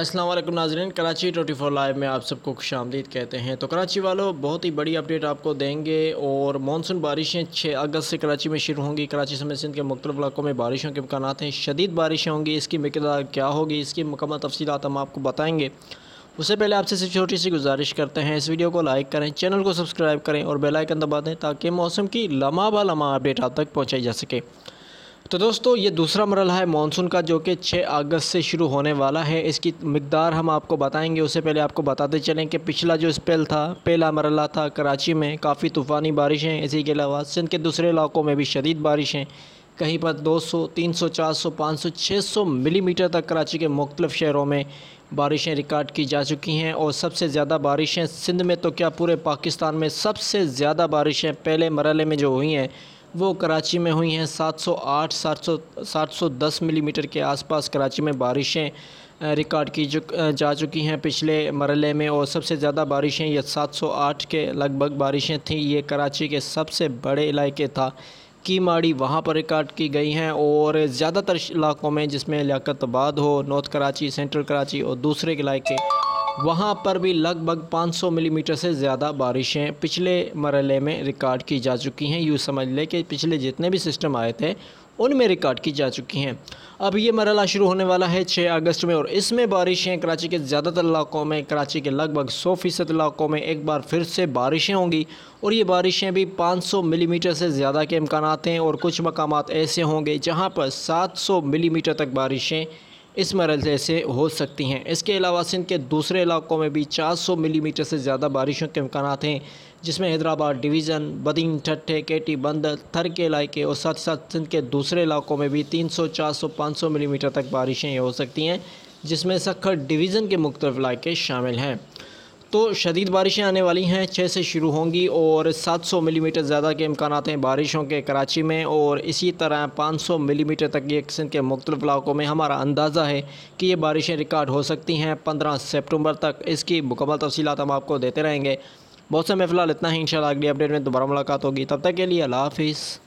Aslam Nazran Karachi twenty four live में आप सबको खुश आमदीद कहते हैं तो कराची वालों बहुत ही बड़ी अपडेट आपको देंगे और मानसून बारिशें 6 अगस्त से कराची में शुरू होंगी कराची समेत सिंध के मुख्तलिफ इलाकों में बारिशों के इम्कान हैं शदीद बारिशें होंगी इसकी मकदार क्या होगी इसकी मुकम्मल तफसी हम आपको बताएँगे उससे पहले आपसे सिर्फ छोटी सी गुजारिश करते हैं इस वीडियो को लाइक करें चैनल को सब्सक्राइब करें और बेलाइकन दबा दें ताकि मौसम की लमह बा अपडेट आप तक पहुँचाई जा सके तो दोस्तों ये दूसरा मरला है मानसून का जो कि 6 अगस्त से शुरू होने वाला है इसकी मकदार हम आपको बताएंगे उससे पहले आपको बताते चलें कि पिछला जो स्पेल था पहला मरला था कराची में काफ़ी तूफ़ानी बारिशें इसी के अलावा सिंध के दूसरे इलाकों में भी शदीद बारिशें कहीं पर 200, 300, 400, 500, 600 मिलीमीटर तक कराची के मुख्तलिफ़ शहरों में बारिशें रिकॉर्ड की जा चुकी हैं और सबसे ज़्यादा बारिशें सिंध में तो क्या पूरे पाकिस्तान में सबसे ज़्यादा बारिशें पहले मरल में जो हुई हैं वो कराची में हुई हैं 708 700 710 मिलीमीटर के आसपास कराची में बारिशें रिकॉर्ड की जो जा चुकी हैं पिछले मरल में और सबसे ज़्यादा बारिशें यह 708 के लगभग बारिशें थीं ये कराची के सबसे बड़े इलाके था की माड़ी वहाँ पर रिकॉर्ड की गई हैं और ज़्यादातर इलाकों में जिसमें आबाद हो नॉर्थ कराची सेंट्रल कराची और दूसरे इलाके वहाँ पर भी लगभग 500 मिलीमीटर से ज़्यादा बारिशें पिछले मरहले में रिकॉर्ड की जा चुकी हैं यूँ समझ लें कि पिछले जितने भी सिस्टम आए थे उनमें रिकॉर्ड की जा चुकी हैं अब ये मरला शुरू होने वाला है 6 अगस्त में और इसमें बारिशें कराची के ज़्यादातर इलाकों में कराची के लगभग 100 फ़ीसद इलाकों में एक बार फिर से बारिशें होंगी और ये बारिशें भी 500 मिलीमीटर mm से ज़्यादा के इम्कान हैं और कुछ मकाम ऐसे होंगे जहाँ पर 700 मिलीमीटर mm तक बारिशें इस मरल से हो सकती हैं इसके अलावा सिंध के दूसरे इलाकों में भी 400 मिलीमीटर से ज़्यादा बारिशों के इम्कान हैं जिसमें हैदराबाद डिवीज़न बदीन ठट्ठे केटी बंद थर के इलाके और साथ ही साथ सिंध के दूसरे इलाकों में भी 300, 400, 500 मिलीमीटर तक बारिशें हो सकती हैं जिसमें सखर डिवीज़न के मुख्तफ इलाके शामिल हैं तो शदीद बारिशें आने वाली हैं छः से शुरू होंगी और 700 मिलीमीटर ज़्यादा के इम्कान हैं बारिशों के कराची में और इसी तरह 500 मिलीमीटर तक ये सिंध के मुख्तलिफ इलाकों में हमारा अंदाज़ा है कि ये बारिशें रिकॉर्ड हो सकती हैं पंद्रह सेप्टंबर तक इसकी मुकम्मल तफसीत हम आपको देते रहेंगे मौसम में फ़िलहाल इतना ही इन अगली अपडेट में दोबारा मुलाकात होगी तब तक के लिए अला हाफिज़